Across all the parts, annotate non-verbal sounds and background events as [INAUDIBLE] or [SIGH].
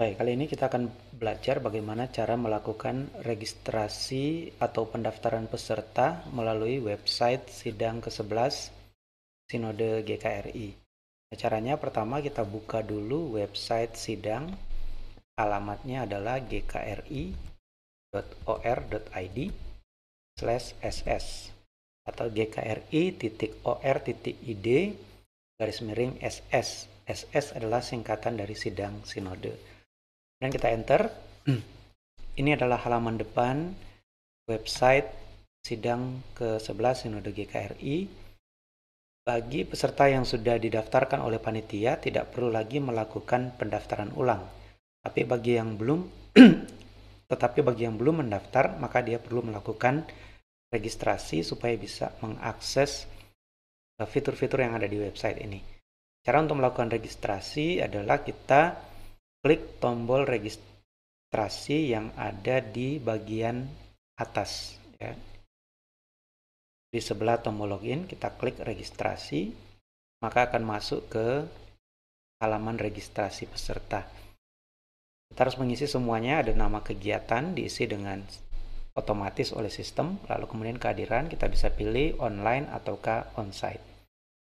Baik, kali ini kita akan belajar bagaimana cara melakukan registrasi atau pendaftaran peserta melalui website sidang ke-11 Sinode GKRI. Nah, caranya pertama kita buka dulu website sidang. Alamatnya adalah gkri.or.id slash ss atau gkri.or.id garis miring ss. SS adalah singkatan dari sidang sinode dan kita enter. Hmm. Ini adalah halaman depan website sidang ke-11 Sinode GKRI. Bagi peserta yang sudah didaftarkan oleh panitia, tidak perlu lagi melakukan pendaftaran ulang. Tapi bagi yang belum, [CLEARS THROAT] tetapi bagi yang belum mendaftar, maka dia perlu melakukan registrasi supaya bisa mengakses uh, fitur-fitur yang ada di website ini. Cara untuk melakukan registrasi adalah kita klik tombol registrasi yang ada di bagian atas ya. di sebelah tombol login kita klik registrasi maka akan masuk ke halaman registrasi peserta kita harus mengisi semuanya ada nama kegiatan diisi dengan otomatis oleh sistem lalu kemudian kehadiran kita bisa pilih online atau ke onsite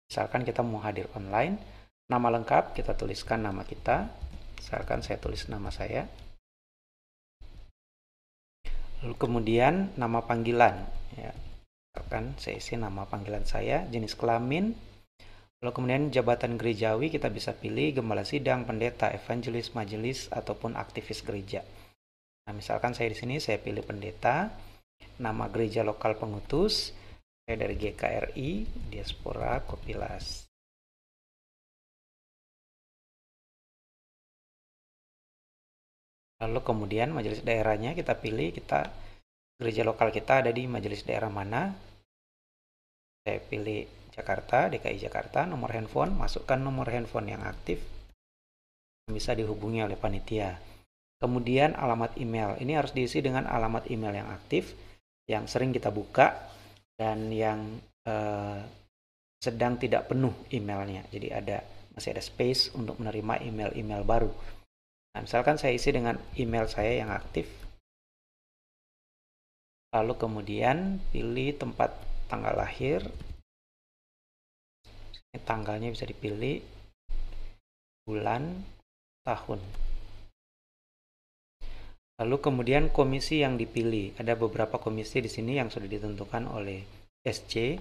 misalkan kita mau hadir online nama lengkap kita tuliskan nama kita misalkan saya tulis nama saya lalu kemudian nama panggilan ya misalkan saya isi nama panggilan saya jenis kelamin lalu kemudian jabatan gerejawi kita bisa pilih gembala sidang pendeta evangelis majelis ataupun aktivis gereja nah misalkan saya di sini saya pilih pendeta nama gereja lokal pengutus saya dari GKRI diaspora kopilas lalu kemudian majelis daerahnya kita pilih kita gereja lokal kita ada di majelis daerah mana saya pilih Jakarta DKI Jakarta nomor handphone masukkan nomor handphone yang aktif bisa dihubungi oleh panitia kemudian alamat email ini harus diisi dengan alamat email yang aktif yang sering kita buka dan yang eh, sedang tidak penuh emailnya jadi ada masih ada space untuk menerima email-email baru Nah, misalkan saya isi dengan email saya yang aktif. Lalu kemudian pilih tempat tanggal lahir. Ini tanggalnya bisa dipilih bulan, tahun. Lalu kemudian komisi yang dipilih. Ada beberapa komisi di sini yang sudah ditentukan oleh SC.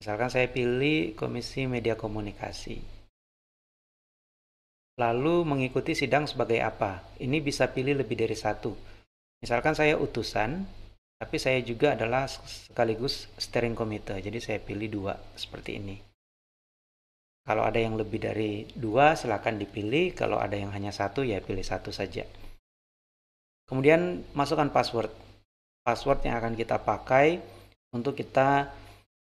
Misalkan saya pilih komisi media komunikasi lalu mengikuti sidang sebagai apa. Ini bisa pilih lebih dari satu. Misalkan saya utusan, tapi saya juga adalah sekaligus steering committee, jadi saya pilih dua seperti ini. Kalau ada yang lebih dari dua, silakan dipilih. Kalau ada yang hanya satu, ya pilih satu saja. Kemudian masukkan password. Password yang akan kita pakai untuk kita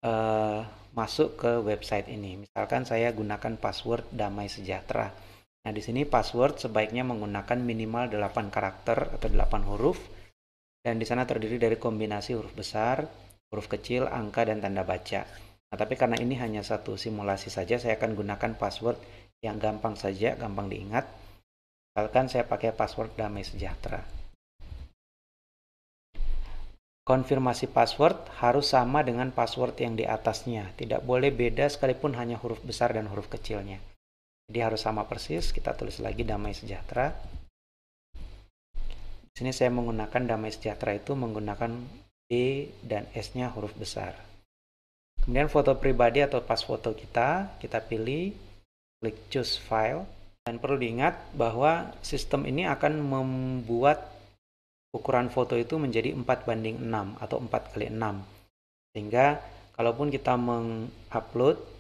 uh, masuk ke website ini. Misalkan saya gunakan password damai sejahtera Nah, di sini password sebaiknya menggunakan minimal 8 karakter atau 8 huruf dan di sana terdiri dari kombinasi huruf besar, huruf kecil, angka dan tanda baca. Nah, tapi karena ini hanya satu simulasi saja, saya akan gunakan password yang gampang saja, gampang diingat. Misalkan saya pakai password damai sejahtera. Konfirmasi password harus sama dengan password yang di atasnya, tidak boleh beda sekalipun hanya huruf besar dan huruf kecilnya. Jadi harus sama persis, kita tulis lagi damai sejahtera. Di sini saya menggunakan damai sejahtera itu menggunakan D dan S-nya huruf besar. Kemudian foto pribadi atau pas foto kita, kita pilih, klik choose file. Dan perlu diingat bahwa sistem ini akan membuat ukuran foto itu menjadi 4 banding 6 atau 4 kali 6. Sehingga kalaupun kita mengupload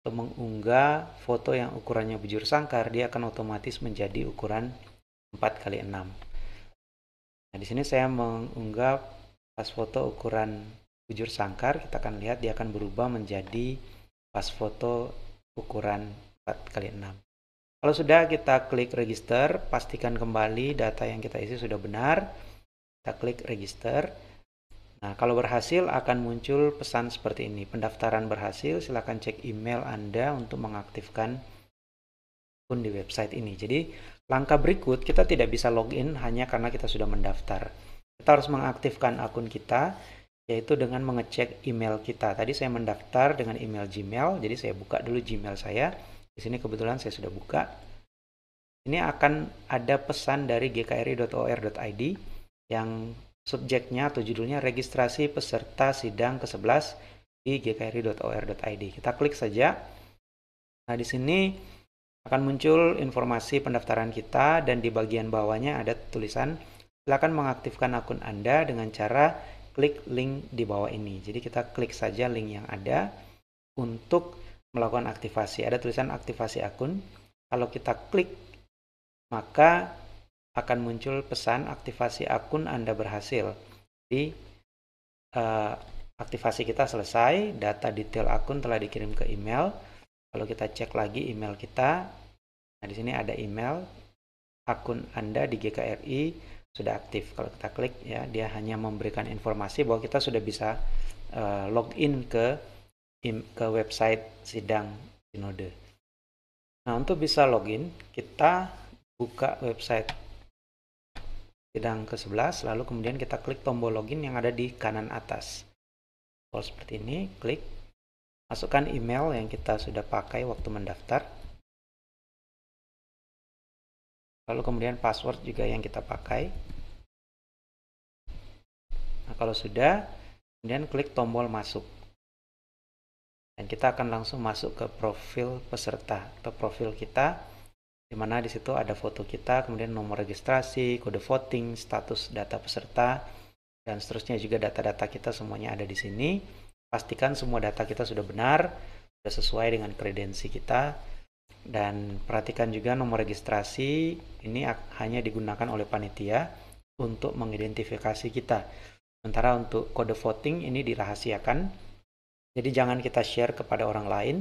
atau mengunggah foto yang ukurannya bujur sangkar, dia akan otomatis menjadi ukuran 4 kali 6. Nah, di sini saya mengunggah pas foto ukuran bujur sangkar, kita akan lihat dia akan berubah menjadi pas foto ukuran 4 kali 6. Kalau sudah kita klik register, pastikan kembali data yang kita isi sudah benar. Kita klik register. Nah, kalau berhasil akan muncul pesan seperti ini. Pendaftaran berhasil, silakan cek email Anda untuk mengaktifkan akun di website ini. Jadi, langkah berikut kita tidak bisa login hanya karena kita sudah mendaftar. Kita harus mengaktifkan akun kita yaitu dengan mengecek email kita. Tadi saya mendaftar dengan email Gmail, jadi saya buka dulu Gmail saya. Di sini kebetulan saya sudah buka. Ini akan ada pesan dari gkri.or.id yang subjeknya atau judulnya registrasi peserta sidang ke-11 di gkri.or.id. Kita klik saja. Nah, di sini akan muncul informasi pendaftaran kita dan di bagian bawahnya ada tulisan silakan mengaktifkan akun Anda dengan cara klik link di bawah ini. Jadi kita klik saja link yang ada untuk melakukan aktivasi. Ada tulisan aktivasi akun. Kalau kita klik maka akan muncul pesan aktivasi akun Anda berhasil. Jadi, uh, aktivasi kita selesai, data detail akun telah dikirim ke email. Kalau kita cek lagi email kita, nah di sini ada email akun Anda di GKRI sudah aktif. Kalau kita klik ya, dia hanya memberikan informasi bahwa kita sudah bisa uh, login ke ke website sidang sinode. Nah, untuk bisa login, kita buka website bidang ke-11 lalu kemudian kita klik tombol login yang ada di kanan atas kalau seperti ini klik masukkan email yang kita sudah pakai waktu mendaftar lalu kemudian password juga yang kita pakai nah kalau sudah kemudian klik tombol masuk dan kita akan langsung masuk ke profil peserta atau profil kita di mana di situ ada foto kita, kemudian nomor registrasi, kode voting, status data peserta, dan seterusnya juga data-data kita semuanya ada di sini. Pastikan semua data kita sudah benar, sudah sesuai dengan kredensi kita, dan perhatikan juga nomor registrasi ini hanya digunakan oleh panitia untuk mengidentifikasi kita. Sementara untuk kode voting ini dirahasiakan, jadi jangan kita share kepada orang lain,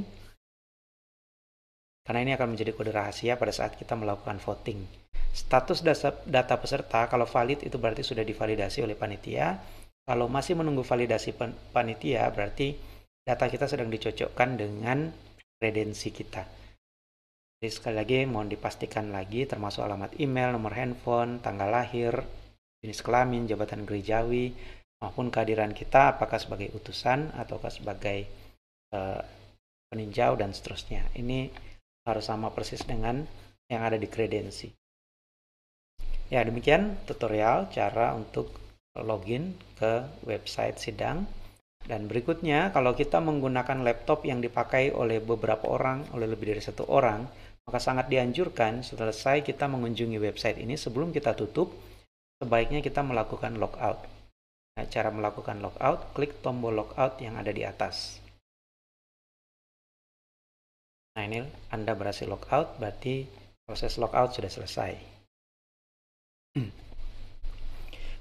karena ini akan menjadi kode rahasia pada saat kita melakukan voting. Status data peserta kalau valid itu berarti sudah divalidasi oleh panitia. Kalau masih menunggu validasi panitia berarti data kita sedang dicocokkan dengan kredensi kita. Jadi sekali lagi mohon dipastikan lagi termasuk alamat email, nomor handphone, tanggal lahir, jenis kelamin, jabatan gerejawi, maupun kehadiran kita apakah sebagai utusan ataukah sebagai uh, peninjau dan seterusnya. Ini harus sama persis dengan yang ada di kredensi. Ya, demikian tutorial cara untuk login ke website sidang. Dan berikutnya, kalau kita menggunakan laptop yang dipakai oleh beberapa orang, oleh lebih dari satu orang, maka sangat dianjurkan selesai kita mengunjungi website ini sebelum kita tutup, sebaiknya kita melakukan logout. Nah, cara melakukan logout, klik tombol logout yang ada di atas. Nah ini Anda berhasil logout, berarti proses logout sudah selesai. [CLEARS THROAT]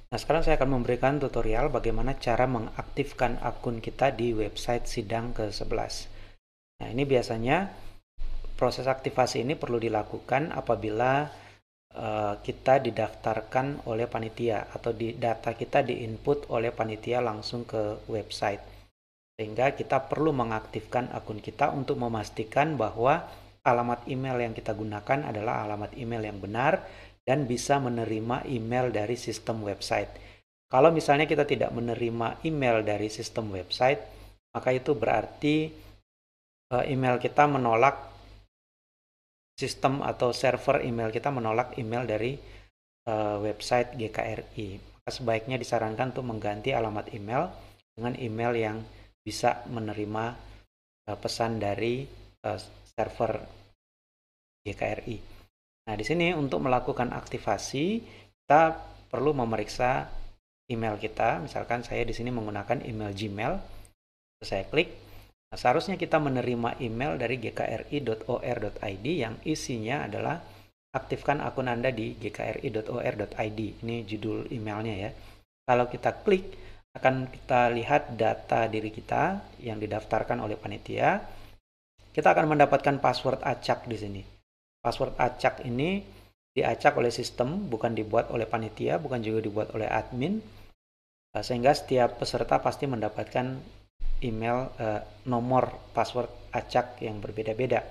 Nah sekarang saya akan memberikan tutorial bagaimana cara mengaktifkan akun kita di website sidang ke-11. Nah ini biasanya proses aktivasi ini perlu dilakukan apabila eh, kita didaftarkan oleh panitia atau di data kita diinput oleh panitia langsung ke website. Sehingga kita perlu mengaktifkan akun kita untuk memastikan bahwa alamat email yang kita gunakan adalah alamat email yang benar dan bisa menerima email dari sistem website. Kalau misalnya kita tidak menerima email dari sistem website, maka itu berarti eh, email kita menolak sistem atau server email kita menolak email dari eh, website GKRI. Maka sebaiknya disarankan untuk mengganti alamat email dengan email yang bisa menerima eh, pesan dari uh, server GKRI. Nah, di sini untuk melakukan aktivasi kita perlu memeriksa email kita. Misalkan saya di sini menggunakan email Gmail. Saya klik. Nah, seharusnya kita menerima email dari gkri.or.id yang isinya adalah aktifkan akun Anda di gkri.or.id. Ini judul emailnya ya. Kalau kita klik, akan kita lihat data diri kita yang didaftarkan oleh panitia. Kita akan mendapatkan password acak di sini. Password acak ini diacak oleh sistem, bukan dibuat oleh panitia, bukan juga dibuat oleh admin. Eh, sehingga setiap peserta pasti mendapatkan email eh, nomor password acak yang berbeda-beda.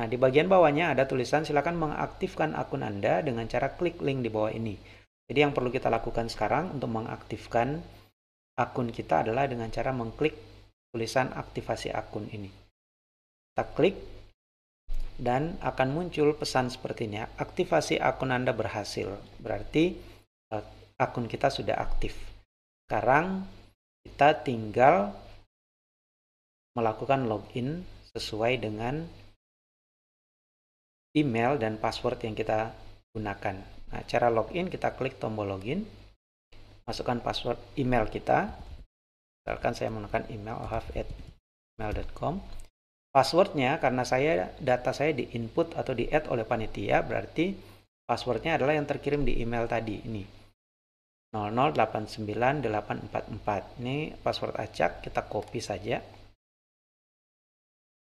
Nah, di bagian bawahnya ada tulisan silakan mengaktifkan akun Anda dengan cara klik link di bawah ini. Jadi yang perlu kita lakukan sekarang untuk mengaktifkan akun kita adalah dengan cara mengklik tulisan aktivasi akun ini. Kita klik dan akan muncul pesan seperti ini, aktivasi akun Anda berhasil. Berarti eh, akun kita sudah aktif. Sekarang kita tinggal melakukan login sesuai dengan email dan password yang kita gunakan. Nah, cara login kita klik tombol login masukkan password email kita misalkan saya menggunakan email email.com passwordnya karena saya data saya di input atau di add oleh panitia berarti passwordnya adalah yang terkirim di email tadi ini 0089844 ini password acak kita copy saja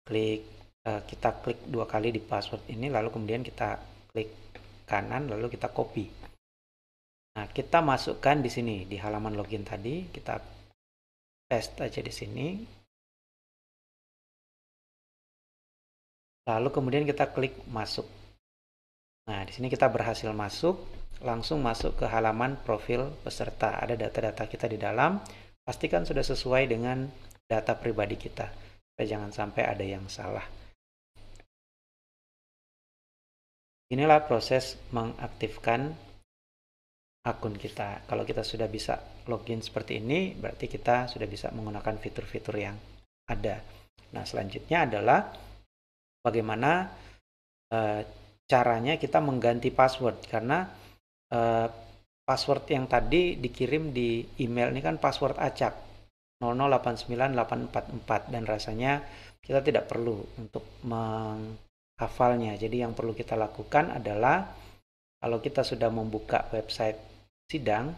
klik eh, kita klik dua kali di password ini lalu kemudian kita klik kanan lalu kita copy Nah, kita masukkan di sini di halaman login tadi, kita paste aja di sini. Lalu kemudian kita klik masuk. Nah, di sini kita berhasil masuk, langsung masuk ke halaman profil peserta. Ada data-data kita di dalam, pastikan sudah sesuai dengan data pribadi kita. Supaya jangan sampai ada yang salah. Inilah proses mengaktifkan akun kita. Kalau kita sudah bisa login seperti ini, berarti kita sudah bisa menggunakan fitur-fitur yang ada. Nah, selanjutnya adalah bagaimana e, caranya kita mengganti password karena e, password yang tadi dikirim di email ini kan password acak 0089844 dan rasanya kita tidak perlu untuk menghafalnya. Jadi yang perlu kita lakukan adalah kalau kita sudah membuka website sidang,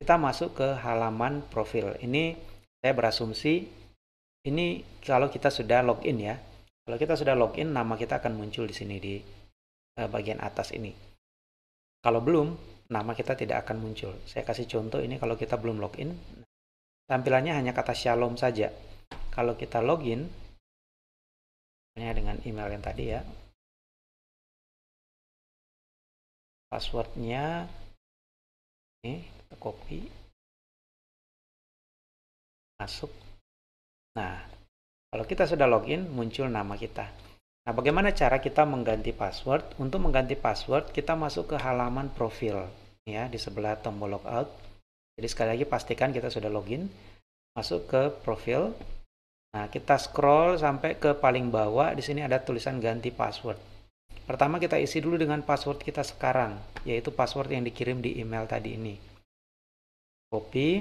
kita masuk ke halaman profil. Ini saya berasumsi ini kalau kita sudah login ya. Kalau kita sudah login, nama kita akan muncul di sini di eh, bagian atas ini. Kalau belum, nama kita tidak akan muncul. Saya kasih contoh ini kalau kita belum login, tampilannya hanya kata shalom saja. Kalau kita login, dengan email yang tadi ya, passwordnya ini kita copy. Masuk. Nah, kalau kita sudah login, muncul nama kita. Nah, bagaimana cara kita mengganti password? Untuk mengganti password, kita masuk ke halaman profil ya di sebelah tombol logout. Jadi sekali lagi pastikan kita sudah login. Masuk ke profil. Nah, kita scroll sampai ke paling bawah. Di sini ada tulisan ganti password. Pertama kita isi dulu dengan password kita sekarang, yaitu password yang dikirim di email tadi ini. Copy,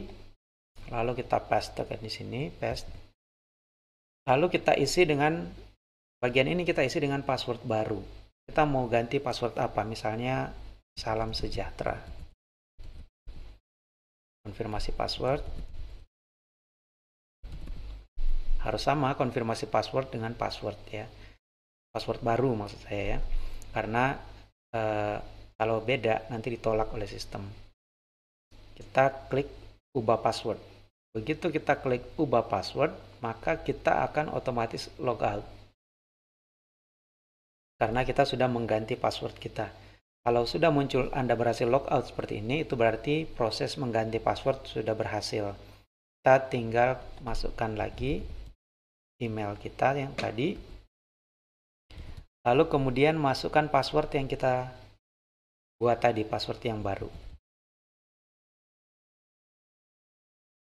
lalu kita paste ke kan di sini, paste. Lalu kita isi dengan bagian ini kita isi dengan password baru. Kita mau ganti password apa? Misalnya salam sejahtera. Konfirmasi password. Harus sama konfirmasi password dengan password ya password baru maksud saya ya karena e, kalau beda nanti ditolak oleh sistem kita klik ubah password begitu kita klik ubah password maka kita akan otomatis log out karena kita sudah mengganti password kita kalau sudah muncul Anda berhasil logout seperti ini, itu berarti proses mengganti password sudah berhasil. Kita tinggal masukkan lagi email kita yang tadi. Lalu kemudian masukkan password yang kita buat tadi, password yang baru.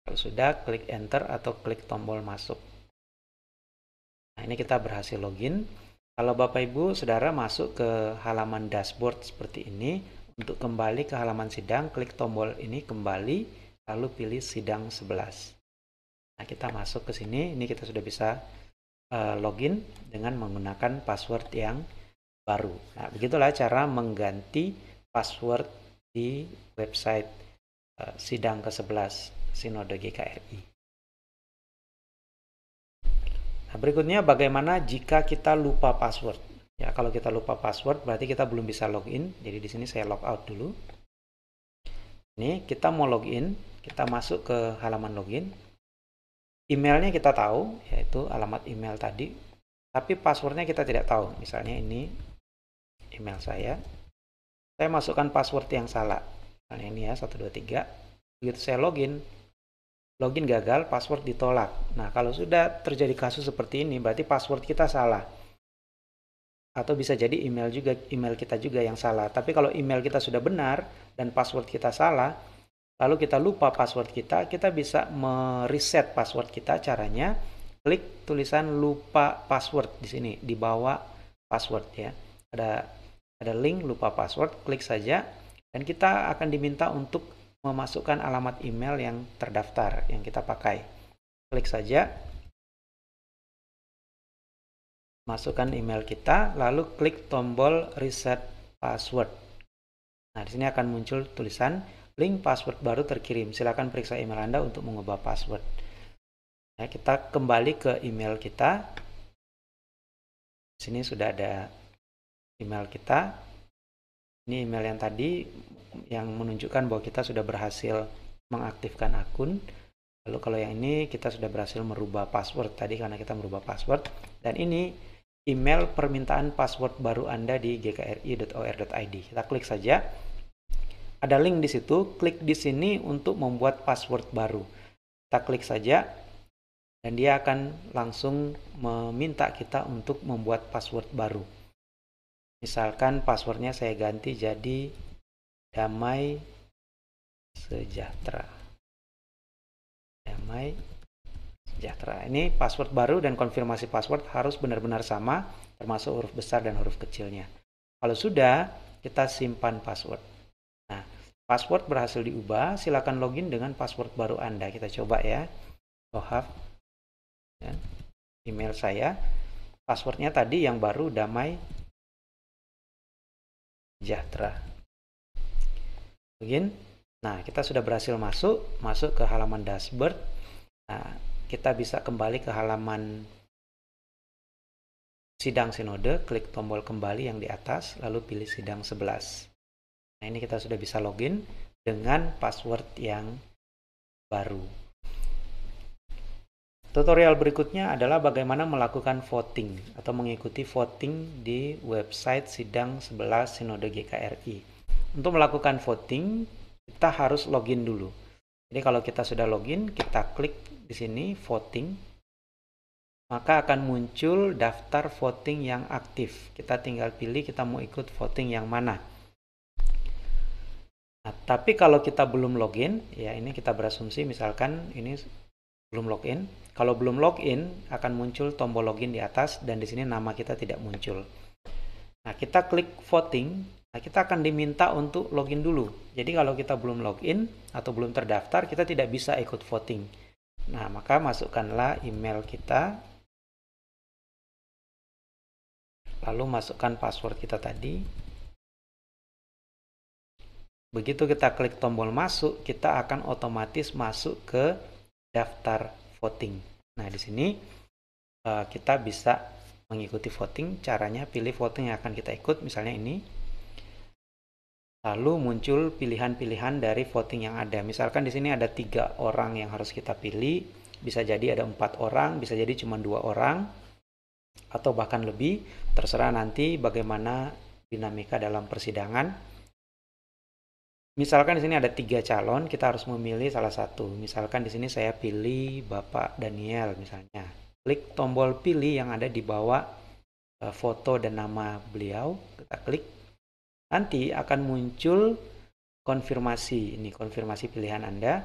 Kalau sudah, klik enter atau klik tombol masuk. Nah, ini kita berhasil login. Kalau Bapak Ibu, Saudara masuk ke halaman dashboard seperti ini. Untuk kembali ke halaman sidang, klik tombol ini kembali, lalu pilih sidang 11. Nah, kita masuk ke sini. Ini kita sudah bisa Eh, login dengan menggunakan password yang baru. Nah, begitulah cara mengganti password di website eh, sidang ke-11 Sinode GKRI. Nah, berikutnya bagaimana jika kita lupa password? Ya, kalau kita lupa password berarti kita belum bisa login. Jadi di sini saya log out dulu. Ini kita mau login, kita masuk ke halaman login emailnya kita tahu yaitu alamat email tadi tapi passwordnya kita tidak tahu misalnya ini email saya saya masukkan password yang salah misalnya ini ya 123 begitu saya login login gagal password ditolak nah kalau sudah terjadi kasus seperti ini berarti password kita salah atau bisa jadi email juga email kita juga yang salah tapi kalau email kita sudah benar dan password kita salah lalu kita lupa password kita, kita bisa mereset password kita caranya klik tulisan lupa password di sini di bawah password ya. Ada ada link lupa password, klik saja dan kita akan diminta untuk memasukkan alamat email yang terdaftar yang kita pakai. Klik saja. Masukkan email kita, lalu klik tombol reset password. Nah, di sini akan muncul tulisan link password baru terkirim. Silakan periksa email Anda untuk mengubah password. Nah, kita kembali ke email kita. Di sini sudah ada email kita. Ini email yang tadi yang menunjukkan bahwa kita sudah berhasil mengaktifkan akun. Lalu kalau yang ini kita sudah berhasil merubah password tadi karena kita merubah password. Dan ini email permintaan password baru Anda di gkri.or.id. Kita klik saja. Ada link di situ, klik di sini untuk membuat password baru. Kita klik saja, dan dia akan langsung meminta kita untuk membuat password baru. Misalkan passwordnya saya ganti jadi damai sejahtera. Damai sejahtera. Ini password baru dan konfirmasi password harus benar-benar sama, termasuk huruf besar dan huruf kecilnya. Kalau sudah, kita simpan password. Password berhasil diubah, silakan login dengan password baru Anda. Kita coba ya. Lohaf. Ya. Email saya. Passwordnya tadi yang baru damai sejahtera. Login. Nah, kita sudah berhasil masuk, masuk ke halaman dashboard. Nah, kita bisa kembali ke halaman sidang sinode, klik tombol kembali yang di atas, lalu pilih sidang 11. Nah, ini kita sudah bisa login dengan password yang baru. Tutorial berikutnya adalah bagaimana melakukan voting atau mengikuti voting di website sidang 11 Sinode GKRI. Untuk melakukan voting, kita harus login dulu. Jadi kalau kita sudah login, kita klik di sini voting, maka akan muncul daftar voting yang aktif. Kita tinggal pilih kita mau ikut voting yang mana. Nah, tapi kalau kita belum login, ya ini kita berasumsi misalkan ini belum login. Kalau belum login akan muncul tombol login di atas dan di sini nama kita tidak muncul. Nah, kita klik voting. Nah, kita akan diminta untuk login dulu. Jadi kalau kita belum login atau belum terdaftar, kita tidak bisa ikut voting. Nah, maka masukkanlah email kita. Lalu masukkan password kita tadi. Begitu kita klik tombol masuk, kita akan otomatis masuk ke daftar voting. Nah, di sini eh, kita bisa mengikuti voting. Caranya pilih voting yang akan kita ikut, misalnya ini. Lalu muncul pilihan-pilihan dari voting yang ada. Misalkan di sini ada tiga orang yang harus kita pilih. Bisa jadi ada empat orang, bisa jadi cuma dua orang, atau bahkan lebih. Terserah nanti bagaimana dinamika dalam persidangan. Misalkan di sini ada tiga calon, kita harus memilih salah satu. Misalkan di sini saya pilih Bapak Daniel misalnya. Klik tombol pilih yang ada di bawah eh, foto dan nama beliau. Kita klik. Nanti akan muncul konfirmasi. Ini konfirmasi pilihan Anda.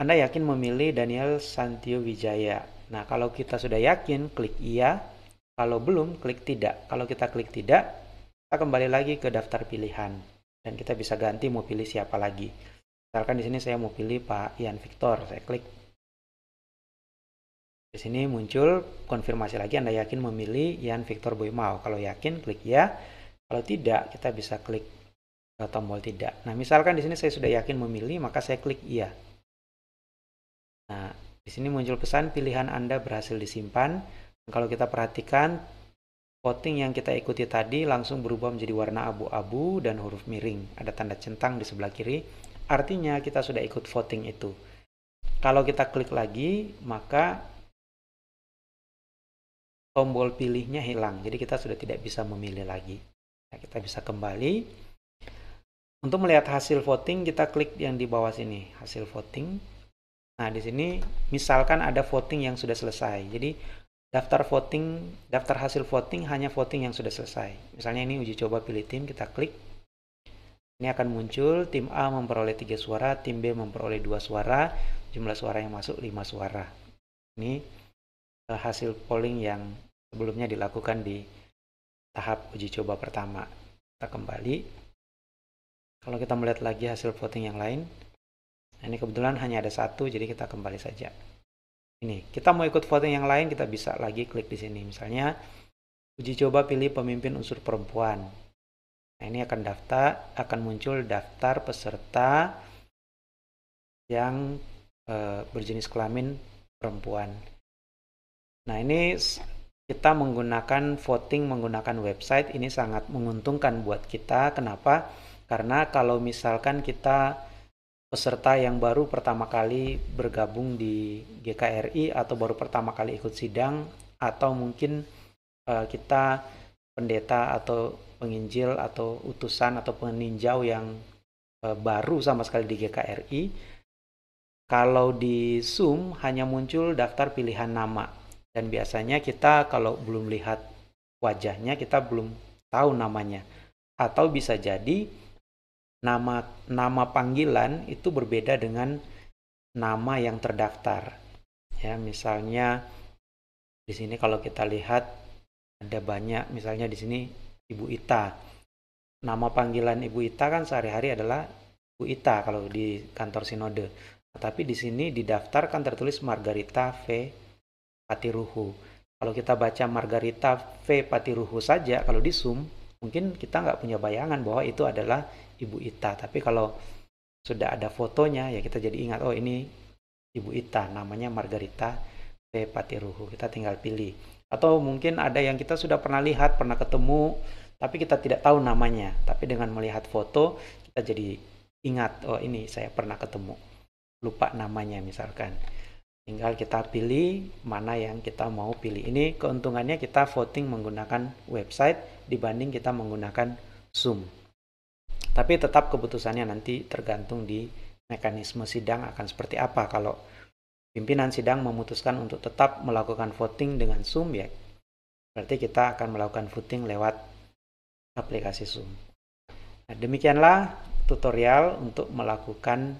Anda yakin memilih Daniel Santio Wijaya. Nah, kalau kita sudah yakin, klik iya. Kalau belum, klik tidak. Kalau kita klik tidak, kita kembali lagi ke daftar pilihan dan kita bisa ganti mau pilih siapa lagi. Misalkan di sini saya mau pilih Pak Ian Victor, saya klik. Di sini muncul konfirmasi lagi Anda yakin memilih Ian Victor Mau? Kalau yakin klik ya. Kalau tidak kita bisa klik tombol tidak. Nah, misalkan di sini saya sudah yakin memilih, maka saya klik iya. Nah, di sini muncul pesan pilihan Anda berhasil disimpan. Kalau kita perhatikan voting yang kita ikuti tadi langsung berubah menjadi warna abu-abu dan huruf miring. Ada tanda centang di sebelah kiri, artinya kita sudah ikut voting itu. Kalau kita klik lagi, maka tombol pilihnya hilang. Jadi kita sudah tidak bisa memilih lagi. Nah, kita bisa kembali. Untuk melihat hasil voting, kita klik yang di bawah sini, hasil voting. Nah, di sini misalkan ada voting yang sudah selesai. Jadi daftar voting, daftar hasil voting hanya voting yang sudah selesai. Misalnya ini uji coba pilih tim, kita klik. Ini akan muncul tim A memperoleh 3 suara, tim B memperoleh 2 suara, jumlah suara yang masuk 5 suara. Ini eh, hasil polling yang sebelumnya dilakukan di tahap uji coba pertama. Kita kembali. Kalau kita melihat lagi hasil voting yang lain, nah ini kebetulan hanya ada satu, jadi kita kembali saja ini. Kita mau ikut voting yang lain, kita bisa lagi klik di sini. Misalnya, uji coba pilih pemimpin unsur perempuan. Nah, ini akan daftar, akan muncul daftar peserta yang e, berjenis kelamin perempuan. Nah, ini kita menggunakan voting menggunakan website ini sangat menguntungkan buat kita. Kenapa? Karena kalau misalkan kita peserta yang baru pertama kali bergabung di GKRI atau baru pertama kali ikut sidang atau mungkin uh, kita pendeta atau penginjil atau utusan atau peninjau yang uh, baru sama sekali di GKRI kalau di Zoom hanya muncul daftar pilihan nama dan biasanya kita kalau belum lihat wajahnya kita belum tahu namanya atau bisa jadi nama nama panggilan itu berbeda dengan nama yang terdaftar. Ya, misalnya di sini kalau kita lihat ada banyak misalnya di sini Ibu Ita. Nama panggilan Ibu Ita kan sehari-hari adalah Ibu Ita kalau di kantor sinode. Tapi di sini didaftarkan tertulis Margarita V Patiruhu. Kalau kita baca Margarita V Patiruhu saja kalau di Zoom mungkin kita nggak punya bayangan bahwa itu adalah Ibu Ita. Tapi kalau sudah ada fotonya ya kita jadi ingat oh ini Ibu Ita namanya Margarita P. Patiruhu. Kita tinggal pilih. Atau mungkin ada yang kita sudah pernah lihat, pernah ketemu, tapi kita tidak tahu namanya. Tapi dengan melihat foto kita jadi ingat oh ini saya pernah ketemu. Lupa namanya misalkan. Tinggal kita pilih mana yang kita mau pilih. Ini keuntungannya kita voting menggunakan website dibanding kita menggunakan Zoom. Tapi tetap keputusannya nanti tergantung di mekanisme sidang akan seperti apa. Kalau pimpinan sidang memutuskan untuk tetap melakukan voting dengan Zoom ya, berarti kita akan melakukan voting lewat aplikasi Zoom. Nah, demikianlah tutorial untuk melakukan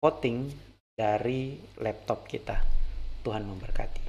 voting dari laptop kita. Tuhan memberkati.